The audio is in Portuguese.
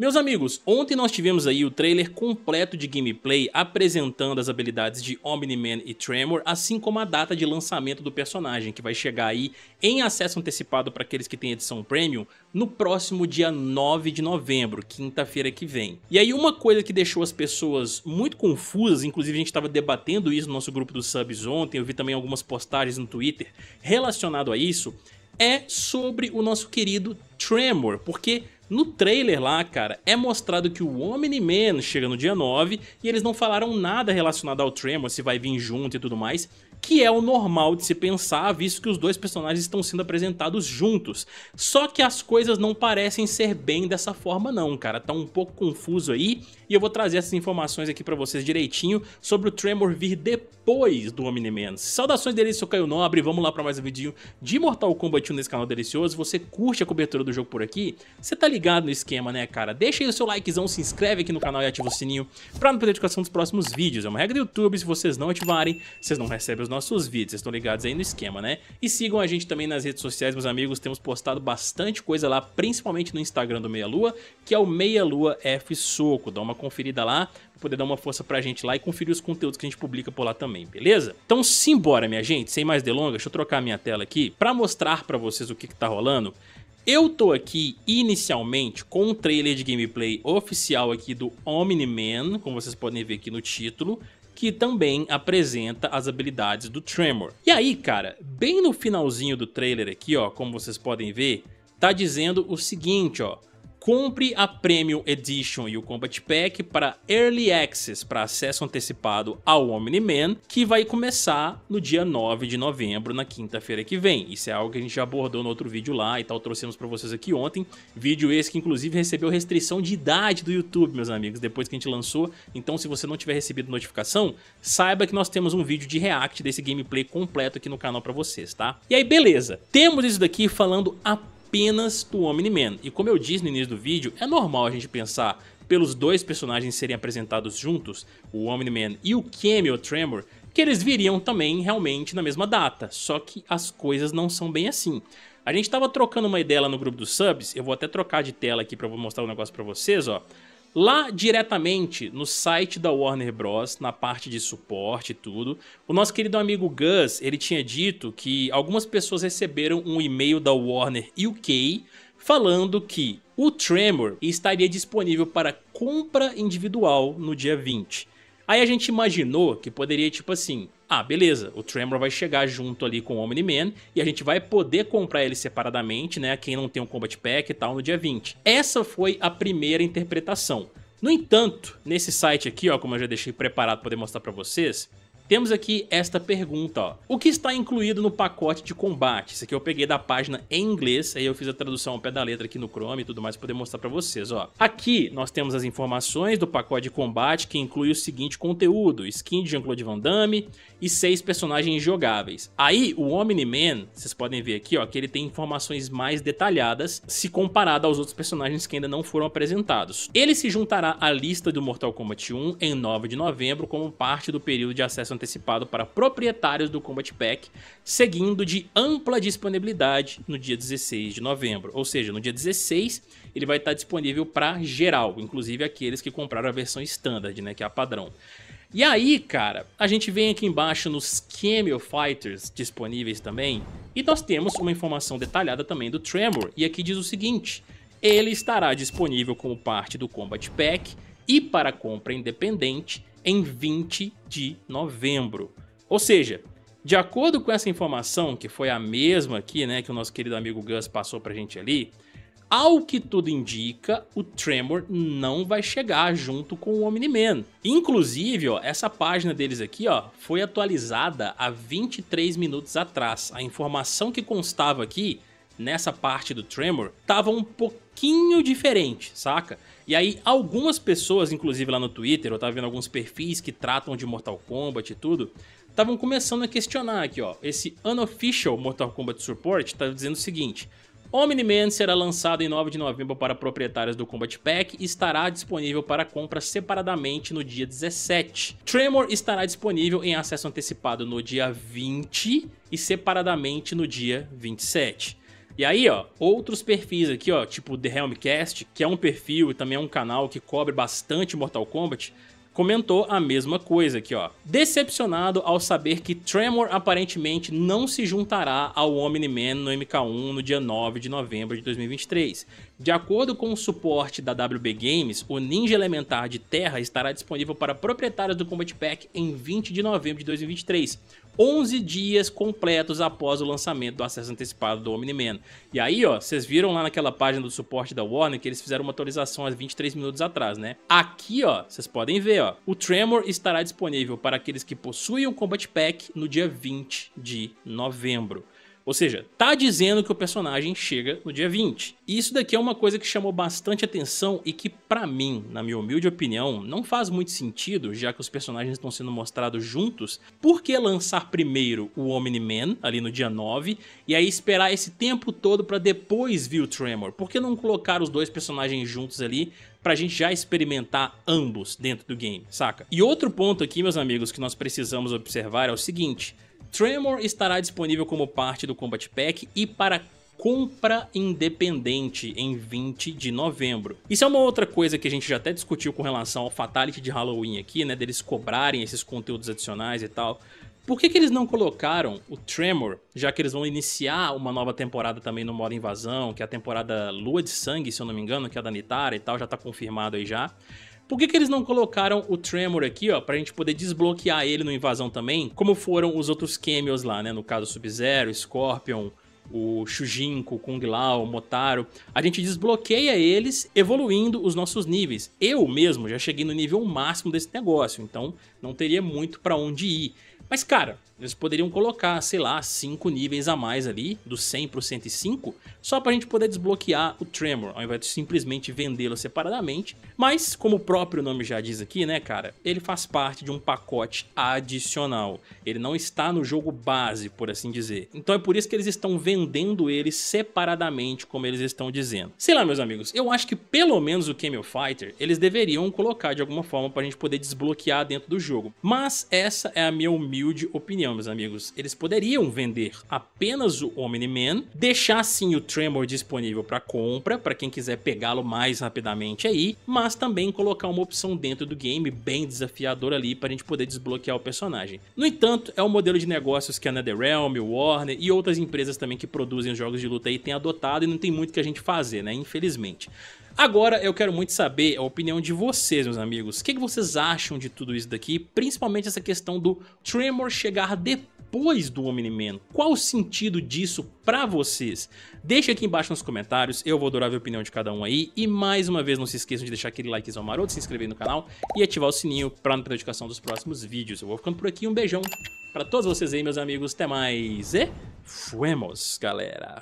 Meus amigos, ontem nós tivemos aí o trailer completo de gameplay apresentando as habilidades de Omni-Man e Tremor, assim como a data de lançamento do personagem, que vai chegar aí em acesso antecipado para aqueles que têm edição Premium no próximo dia 9 de novembro, quinta-feira que vem. E aí uma coisa que deixou as pessoas muito confusas, inclusive a gente estava debatendo isso no nosso grupo dos subs ontem, eu vi também algumas postagens no Twitter relacionado a isso, é sobre o nosso querido Tremor, porque no trailer lá, cara, é mostrado que o Omni-Man chega no dia 9 e eles não falaram nada relacionado ao Tremor, se vai vir junto e tudo mais que é o normal de se pensar, visto que os dois personagens estão sendo apresentados juntos. Só que as coisas não parecem ser bem dessa forma não, cara, tá um pouco confuso aí, e eu vou trazer essas informações aqui para vocês direitinho sobre o Tremor vir depois do Omni-Man. Saudações dele, sou Caio Nobre, vamos lá para mais um vídeo de Mortal Kombat 1 nesse canal delicioso. Você curte a cobertura do jogo por aqui? Você tá ligado no esquema, né, cara? Deixa aí o seu likezão, se inscreve aqui no canal e ativa o sininho para não perder a notificação dos próximos vídeos. É uma regra do YouTube, se vocês não ativarem, vocês não recebem os nossos vídeos, vocês estão ligados aí no esquema, né? E sigam a gente também nas redes sociais, meus amigos, temos postado bastante coisa lá, principalmente no Instagram do Meia Lua, que é o Meia Lua F Soco. Dá uma conferida lá, poder dar uma força pra gente lá e conferir os conteúdos que a gente publica por lá também, beleza? Então simbora, minha gente, sem mais delongas, deixa eu trocar minha tela aqui pra mostrar pra vocês o que, que tá rolando. Eu tô aqui inicialmente com um trailer de gameplay oficial aqui do Omni-Man, como vocês podem ver aqui no título que também apresenta as habilidades do Tremor. E aí, cara, bem no finalzinho do trailer aqui, ó, como vocês podem ver, tá dizendo o seguinte, ó. Compre a Premium Edition e o Combat Pack para Early Access, para acesso antecipado ao Omni-Man, que vai começar no dia 9 de novembro, na quinta-feira que vem. Isso é algo que a gente já abordou no outro vídeo lá e tal, trouxemos para vocês aqui ontem. Vídeo esse que inclusive recebeu restrição de idade do YouTube, meus amigos, depois que a gente lançou. Então se você não tiver recebido notificação, saiba que nós temos um vídeo de react desse gameplay completo aqui no canal para vocês, tá? E aí beleza, temos isso daqui falando apenas apenas do Omni-Man. E como eu disse no início do vídeo, é normal a gente pensar pelos dois personagens serem apresentados juntos, o Omni-Man e o Cameo Tremor, que eles viriam também realmente na mesma data, só que as coisas não são bem assim. A gente estava trocando uma ideia lá no grupo dos subs, eu vou até trocar de tela aqui para mostrar um negócio para vocês, ó. Lá diretamente no site da Warner Bros, na parte de suporte e tudo, o nosso querido amigo Gus, ele tinha dito que algumas pessoas receberam um e-mail da Warner UK falando que o Tremor estaria disponível para compra individual no dia 20. Aí a gente imaginou que poderia, tipo assim, ah, beleza, o Tremor vai chegar junto ali com o Omni-Man e a gente vai poder comprar ele separadamente, né? Quem não tem um Combat Pack e tal, no dia 20. Essa foi a primeira interpretação. No entanto, nesse site aqui, ó, como eu já deixei preparado para poder mostrar para vocês, temos aqui esta pergunta, ó. O que está incluído no pacote de combate? Isso aqui eu peguei da página em inglês, aí eu fiz a tradução ao pé da letra aqui no Chrome e tudo mais para poder mostrar para vocês, ó. Aqui nós temos as informações do pacote de combate que inclui o seguinte conteúdo: skin de Jean-Claude Van Damme e seis personagens jogáveis. Aí o Omni-Man, vocês podem ver aqui, ó, que ele tem informações mais detalhadas se comparado aos outros personagens que ainda não foram apresentados. Ele se juntará à lista do Mortal Kombat 1 em 9 de novembro como parte do período de acesso antecipado para proprietários do Combat Pack, seguindo de ampla disponibilidade no dia 16 de novembro. Ou seja, no dia 16 ele vai estar disponível para geral, inclusive aqueles que compraram a versão standard, né, que é a padrão. E aí, cara, a gente vem aqui embaixo nos Camel Fighters disponíveis também, e nós temos uma informação detalhada também do Tremor, e aqui diz o seguinte, ele estará disponível como parte do Combat Pack e para compra independente em 20 de novembro. Ou seja, de acordo com essa informação, que foi a mesma aqui, né, que o nosso querido amigo Gus passou pra gente ali, ao que tudo indica, o Tremor não vai chegar junto com o Omni-Man. Inclusive, ó, essa página deles aqui ó, foi atualizada há 23 minutos atrás. A informação que constava aqui nessa parte do Tremor tava um pouquinho diferente, saca? E aí algumas pessoas, inclusive lá no Twitter, eu tava vendo alguns perfis que tratam de Mortal Kombat e tudo, estavam começando a questionar aqui, ó. Esse unofficial Mortal Kombat Support tá dizendo o seguinte: Omni-Man será lançado em 9 de novembro para proprietários do Combat Pack e estará disponível para compra separadamente no dia 17. Tremor estará disponível em acesso antecipado no dia 20 e separadamente no dia 27. E aí, ó, outros perfis aqui, ó, tipo The Helmcast, que é um perfil e também é um canal que cobre bastante Mortal Kombat, comentou a mesma coisa aqui, ó. Decepcionado ao saber que Tremor aparentemente não se juntará ao Omni-Man no MK1 no dia 9 de novembro de 2023. De acordo com o suporte da WB Games, o Ninja Elementar de Terra estará disponível para proprietários do Combat Pack em 20 de novembro de 2023, 11 dias completos após o lançamento do acesso antecipado do Omni-Man. E aí, ó, vocês viram lá naquela página do suporte da Warner que eles fizeram uma atualização há 23 minutos atrás, né? Aqui, ó, vocês podem ver, ó, o Tremor estará disponível para aqueles que possuem o Combat Pack no dia 20 de novembro. Ou seja, tá dizendo que o personagem chega no dia 20. E isso daqui é uma coisa que chamou bastante atenção e que para mim, na minha humilde opinião, não faz muito sentido, já que os personagens estão sendo mostrados juntos, por que lançar primeiro o Omni-Man ali no dia 9 e aí esperar esse tempo todo para depois vir o Tremor? Por que não colocar os dois personagens juntos ali pra gente já experimentar ambos dentro do game, saca? E outro ponto aqui, meus amigos, que nós precisamos observar é o seguinte, Tremor estará disponível como parte do Combat Pack e para compra independente em 20 de novembro. Isso é uma outra coisa que a gente já até discutiu com relação ao Fatality de Halloween aqui, né, deles cobrarem esses conteúdos adicionais e tal. Por que, que eles não colocaram o Tremor, já que eles vão iniciar uma nova temporada também no modo invasão, que é a temporada Lua de Sangue, se eu não me engano, que é a da Nitara e tal, já tá confirmado aí já. Por que, que eles não colocaram o Tremor aqui, ó, pra gente poder desbloquear ele no Invasão também, como foram os outros cameos lá, né? No caso, Sub-Zero, Scorpion, o Shujinko, Kung Lao, Motaro, a gente desbloqueia eles evoluindo os nossos níveis. Eu mesmo já cheguei no nível máximo desse negócio, então não teria muito para onde ir. Mas cara, eles poderiam colocar, sei lá, 5 níveis a mais ali, do 100 pro 105, só pra gente poder desbloquear o Tremor, ao invés de simplesmente vendê-lo separadamente. Mas, como o próprio nome já diz aqui, né, cara, ele faz parte de um pacote adicional. Ele não está no jogo base, por assim dizer. Então é por isso que eles estão vendendo ele separadamente, como eles estão dizendo. Sei lá, meus amigos, eu acho que pelo menos o Camel Fighter, eles deveriam colocar de alguma forma pra gente poder desbloquear dentro do jogo. Mas essa é a minha humilde humilde opinião, meus amigos. Eles poderiam vender apenas o Omni-Man, deixar sim o Tremor disponível para compra, para quem quiser pegá-lo mais rapidamente aí, mas também colocar uma opção dentro do game bem desafiadora ali para a gente poder desbloquear o personagem. No entanto, é o um modelo de negócios que a NetherRealm, Warner e outras empresas também que produzem jogos de luta aí têm adotado e não tem muito que a gente fazer, né? Infelizmente. Agora eu quero muito saber a opinião de vocês, meus amigos. O que, que vocês acham de tudo isso daqui? Principalmente essa questão do Tremor chegar depois do Omni-Man. Qual o sentido disso pra vocês? Deixa aqui embaixo nos comentários, eu vou adorar ver a opinião de cada um aí. E mais uma vez, não se esqueçam de deixar aquele likezão maroto, se inscrever no canal e ativar o sininho pra não perder notificação dos próximos vídeos. Eu vou ficando por aqui, um beijão pra todos vocês aí, meus amigos. Até mais e fuemos, galera!